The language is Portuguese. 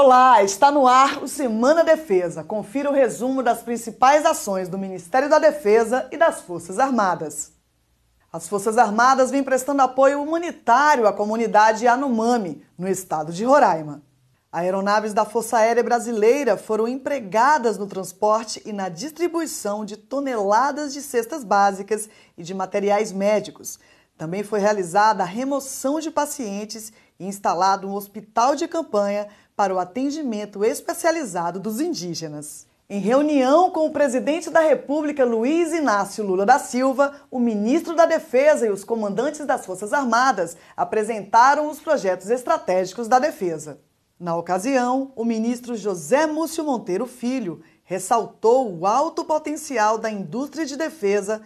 Olá, está no ar o Semana Defesa. Confira o resumo das principais ações do Ministério da Defesa e das Forças Armadas. As Forças Armadas vêm prestando apoio humanitário à comunidade Anumame, no estado de Roraima. Aeronaves da Força Aérea Brasileira foram empregadas no transporte e na distribuição de toneladas de cestas básicas e de materiais médicos. Também foi realizada a remoção de pacientes e instalado um hospital de campanha para o atendimento especializado dos indígenas. Em reunião com o presidente da República Luiz Inácio Lula da Silva, o ministro da Defesa e os comandantes das Forças Armadas apresentaram os projetos estratégicos da defesa. Na ocasião, o ministro José Múcio Monteiro Filho ressaltou o alto potencial da indústria de defesa